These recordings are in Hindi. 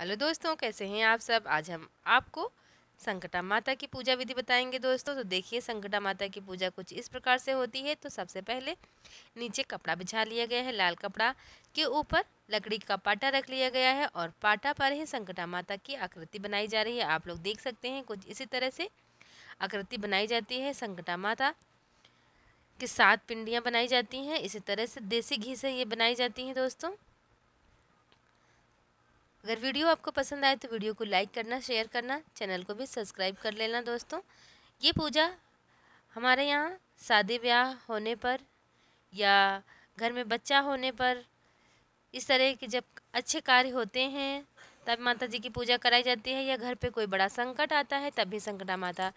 हेलो दोस्तों कैसे हैं आप सब आज हम आपको संकटा माता की पूजा विधि बताएंगे दोस्तों तो देखिए संकटा माता की पूजा कुछ इस प्रकार से होती है तो सबसे पहले नीचे कपड़ा बिछा लिया गया है लाल कपड़ा के ऊपर लकड़ी का पाटा रख लिया गया है और पाटा पर ही संकटा माता की आकृति बनाई जा रही है आप लोग देख सकते हैं कुछ इसी तरह से आकृति बनाई जाती है संकटा माता के सात पिंडियाँ बनाई जाती हैं इसी तरह से देसी घी से ये बनाई जाती हैं दोस्तों अगर वीडियो आपको पसंद आए तो वीडियो को लाइक करना शेयर करना चैनल को भी सब्सक्राइब कर लेना दोस्तों ये पूजा हमारे यहाँ शादी ब्याह होने पर या घर में बच्चा होने पर इस तरह के जब अच्छे कार्य होते हैं तब माता जी की पूजा कराई जाती है या घर पे कोई बड़ा संकट आता है तब भी संकटा माता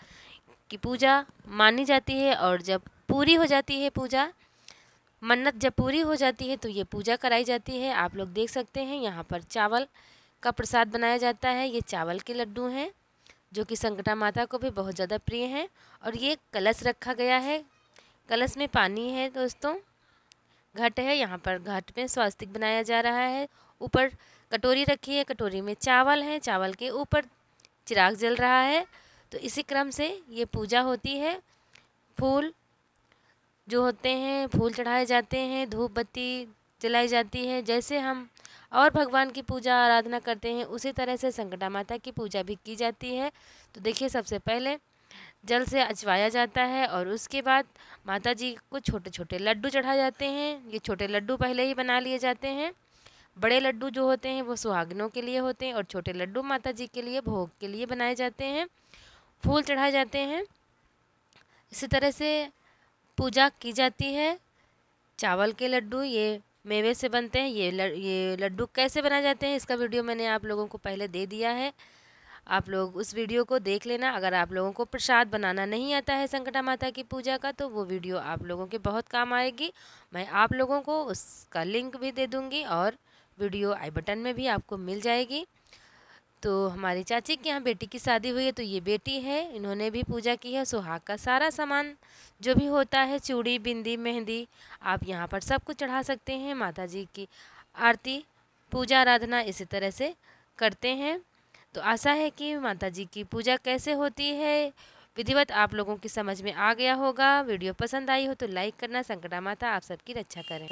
की पूजा मानी जाती है और जब पूरी हो जाती है पूजा मन्नत जब पूरी हो जाती है तो ये पूजा कराई जाती है आप लोग देख सकते हैं यहाँ पर चावल का प्रसाद बनाया जाता है ये चावल के लड्डू हैं जो कि संकटा माता को भी बहुत ज़्यादा प्रिय हैं और ये कलश रखा गया है कलश में पानी है दोस्तों घट है यहाँ पर घट में स्वास्तिक बनाया जा रहा है ऊपर कटोरी रखी है कटोरी में चावल है चावल के ऊपर चिराग जल रहा है तो इसी क्रम से ये पूजा होती है फूल जो होते हैं फूल चढ़ाए जाते हैं धूप बत्ती जलाई जाती है जैसे हम और भगवान की पूजा आराधना करते हैं उसी तरह से संकटा माता की पूजा भी की जाती है तो देखिए सबसे पहले जल से अचवाया जाता है और उसके बाद माता जी को छोटे छोटे लड्डू चढ़ाए जाते हैं ये छोटे लड्डू पहले ही बना लिए जाते हैं बड़े लड्डू जो होते हैं वो सुहागनों के लिए होते हैं और छोटे लड्डू माता जी के लिए भोग के लिए बनाए जाते हैं फूल चढ़ाए जाते हैं इसी तरह से पूजा की जाती है चावल के लड्डू ये मेवे से बनते हैं ये लड़, ये लड्डू कैसे बनाए जाते हैं इसका वीडियो मैंने आप लोगों को पहले दे दिया है आप लोग उस वीडियो को देख लेना अगर आप लोगों को प्रसाद बनाना नहीं आता है संकटा माता की पूजा का तो वो वीडियो आप लोगों के बहुत काम आएगी मैं आप लोगों को उसका लिंक भी दे दूँगी और वीडियो आई बटन में भी आपको मिल जाएगी तो हमारी चाची के यहाँ बेटी की शादी हुई है तो ये बेटी है इन्होंने भी पूजा की है सुहाग का सारा सामान जो भी होता है चूड़ी बिंदी मेहंदी आप यहाँ पर सब कुछ चढ़ा सकते हैं माता जी की आरती पूजा आराधना इसी तरह से करते हैं तो आशा है कि माता जी की पूजा कैसे होती है विधिवत आप लोगों की समझ में आ गया होगा वीडियो पसंद आई हो तो लाइक करना संकटा माता आप सबकी रक्षा करें